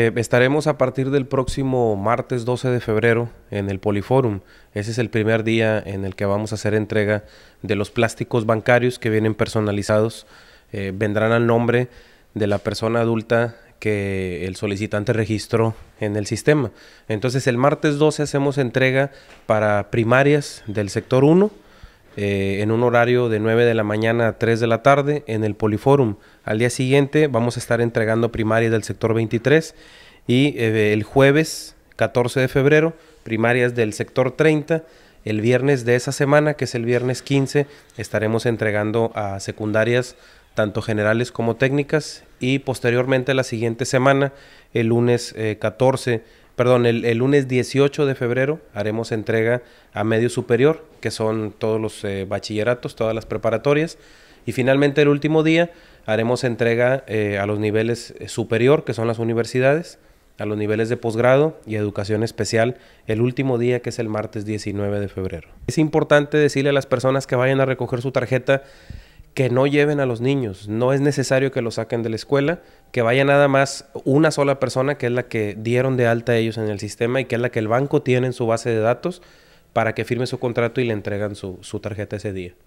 Eh, estaremos a partir del próximo martes 12 de febrero en el Poliforum. Ese es el primer día en el que vamos a hacer entrega de los plásticos bancarios que vienen personalizados. Eh, vendrán al nombre de la persona adulta que el solicitante registró en el sistema. Entonces el martes 12 hacemos entrega para primarias del sector 1 eh, en un horario de 9 de la mañana a 3 de la tarde en el Poliforum. Al día siguiente vamos a estar entregando primarias del sector 23 y eh, el jueves 14 de febrero primarias del sector 30. El viernes de esa semana, que es el viernes 15, estaremos entregando a secundarias tanto generales como técnicas y posteriormente la siguiente semana, el lunes 14, eh, perdón, el, lunes 18 de febrero haremos entrega a medio superior, que son todos los eh, bachilleratos, todas las preparatorias. Y finalmente el último día haremos entrega eh, a los niveles eh, superior, que son las universidades, a los niveles de posgrado y educación especial, el último día que es el martes 19 de febrero. Es importante decirle a las personas que vayan a recoger su tarjeta que no lleven a los niños. No es necesario que los saquen de la escuela, que vaya nada más una sola persona, que es la que dieron de alta ellos en el sistema y que es la que el banco tiene en su base de datos para que firme su contrato y le entregan su, su tarjeta ese día.